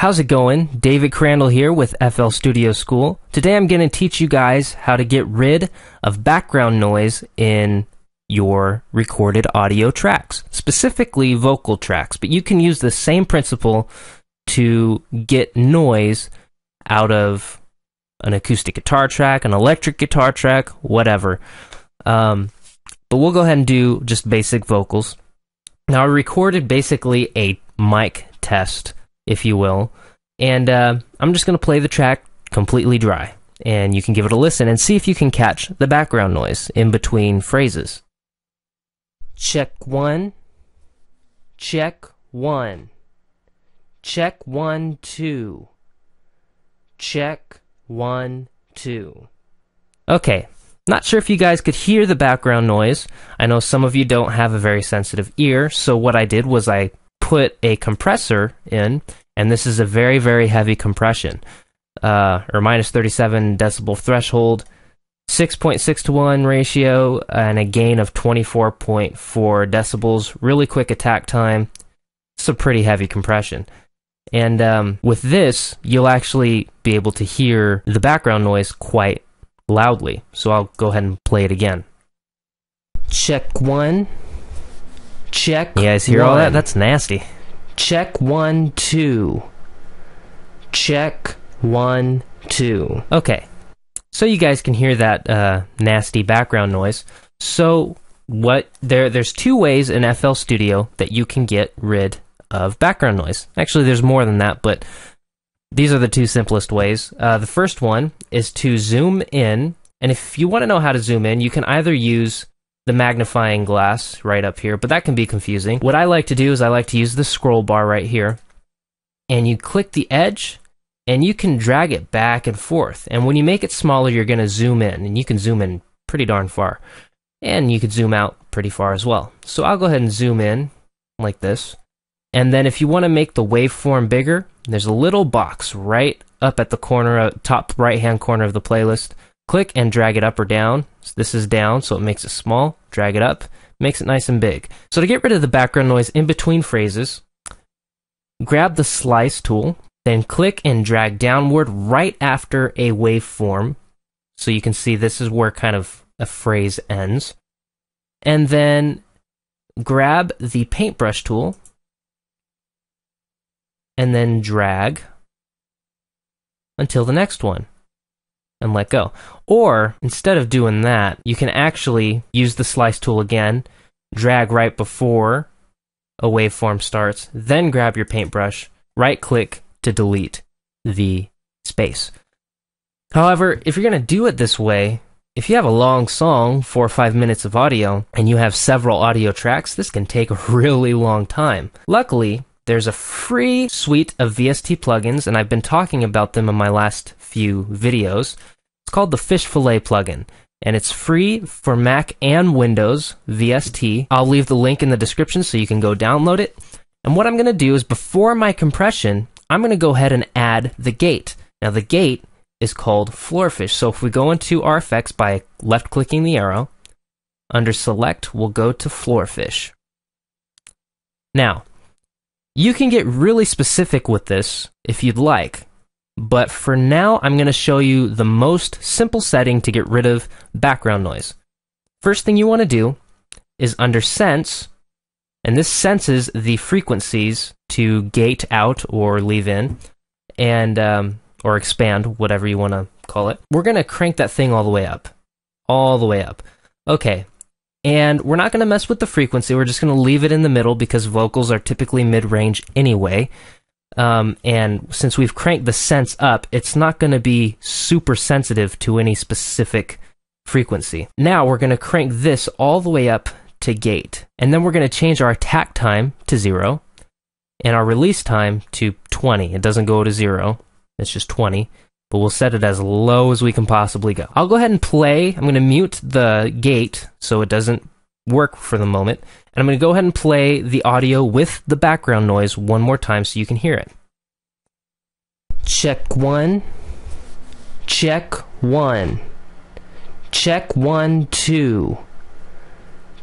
How's it going? David Crandall here with FL Studio School. Today I'm going to teach you guys how to get rid of background noise in your recorded audio tracks, specifically vocal tracks, but you can use the same principle to get noise out of an acoustic guitar track, an electric guitar track, whatever. Um, but we'll go ahead and do just basic vocals. Now I recorded basically a mic test if you will. And uh, I'm just going to play the track completely dry. And you can give it a listen and see if you can catch the background noise in between phrases. Check one. Check one. Check one, two. Check one, two. Okay, not sure if you guys could hear the background noise. I know some of you don't have a very sensitive ear, so what I did was I put a compressor in, and this is a very, very heavy compression, uh, or minus 37 decibel threshold, 6.6 to 1 ratio, and a gain of 24.4 decibels, really quick attack time. It's a pretty heavy compression. And um, with this, you'll actually be able to hear the background noise quite loudly. So I'll go ahead and play it again. Check one. Check. You guys hear one. all that? That's nasty. Check one, two. Check one, two. Okay. So you guys can hear that uh, nasty background noise. So what there there's two ways in FL Studio that you can get rid of background noise. Actually, there's more than that, but these are the two simplest ways. Uh, the first one is to zoom in, and if you want to know how to zoom in, you can either use the magnifying glass right up here, but that can be confusing. What I like to do is I like to use the scroll bar right here, and you click the edge, and you can drag it back and forth. And when you make it smaller, you're going to zoom in, and you can zoom in pretty darn far. And you can zoom out pretty far as well. So I'll go ahead and zoom in like this. And then if you want to make the waveform bigger, there's a little box right up at the corner, top right hand corner of the playlist click and drag it up or down. So this is down, so it makes it small. Drag it up, makes it nice and big. So to get rid of the background noise in between phrases, grab the slice tool, then click and drag downward right after a waveform. So you can see this is where kind of a phrase ends. And then grab the paintbrush tool and then drag until the next one and let go. Or instead of doing that, you can actually use the slice tool again, drag right before a waveform starts, then grab your paintbrush, right click to delete the space. However, if you're going to do it this way, if you have a long song, four or five minutes of audio, and you have several audio tracks, this can take a really long time. Luckily, there's a free suite of VST plugins, and I've been talking about them in my last few videos. It's called the Fish Fillet plugin, and it's free for Mac and Windows VST. I'll leave the link in the description so you can go download it. And what I'm going to do is before my compression, I'm going to go ahead and add the gate. Now the gate is called Floorfish. So if we go into our effects by left clicking the arrow, under select, we'll go to Floorfish. Now, you can get really specific with this if you'd like, but for now I'm going to show you the most simple setting to get rid of background noise. First thing you want to do is under Sense, and this senses the frequencies to gate out or leave in, and um, or expand, whatever you want to call it. We're going to crank that thing all the way up. All the way up. Okay, and we're not going to mess with the frequency. We're just going to leave it in the middle because vocals are typically mid range anyway. Um, and since we've cranked the sense up, it's not going to be super sensitive to any specific frequency. Now we're going to crank this all the way up to gate. And then we're going to change our attack time to zero and our release time to 20. It doesn't go to zero, it's just 20 but we'll set it as low as we can possibly go. I'll go ahead and play. I'm going to mute the gate so it doesn't work for the moment. And I'm going to go ahead and play the audio with the background noise one more time so you can hear it. Check one. Check one. Check one, two.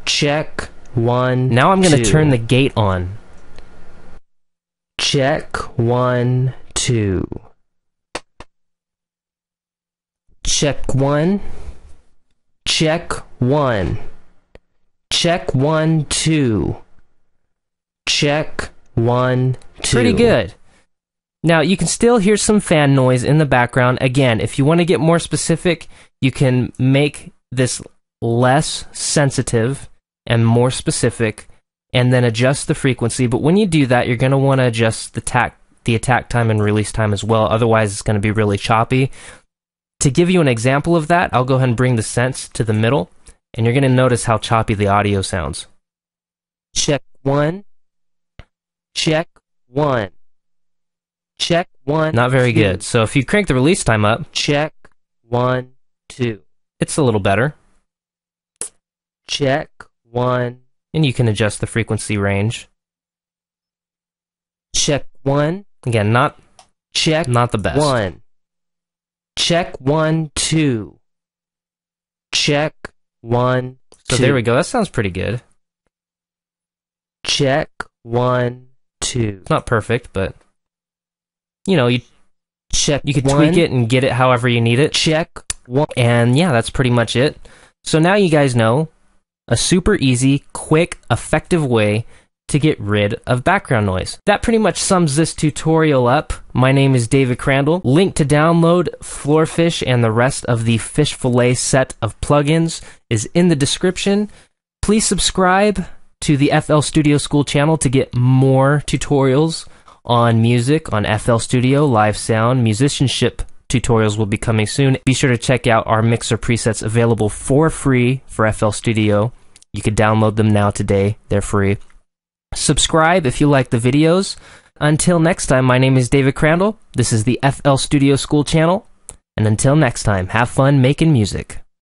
Check one. Now I'm going to turn the gate on. Check one, two. Check one. Check one. Check one, two. Check one, two. Pretty good. Now, you can still hear some fan noise in the background. Again, if you want to get more specific, you can make this less sensitive and more specific and then adjust the frequency. But when you do that, you're going to want to adjust the tack the attack time and release time as well. Otherwise, it's going to be really choppy. To give you an example of that, I'll go ahead and bring the sense to the middle, and you're going to notice how choppy the audio sounds. Check one, check one, check one. Not very two. good. So if you crank the release time up, check one, two. It's a little better. Check one. And you can adjust the frequency range. Check one. Again, not check not the best. One. Check one, two. Check one, two. So there we go. That sounds pretty good. Check one, two. It's not perfect, but you know, you check you could one, tweak it and get it however you need it. Check one. And yeah, that's pretty much it. So now you guys know a super easy, quick, effective way to get rid of background noise. That pretty much sums this tutorial up. My name is David Crandall. Link to download Floorfish and the rest of the Fish Fillet set of plugins is in the description. Please subscribe to the FL Studio School channel to get more tutorials on music, on FL Studio, live sound, musicianship tutorials will be coming soon. Be sure to check out our mixer presets available for free for FL Studio. You can download them now today. They're free. Subscribe if you like the videos. Until next time, my name is David Crandall. This is the FL Studio School channel. And until next time, have fun making music.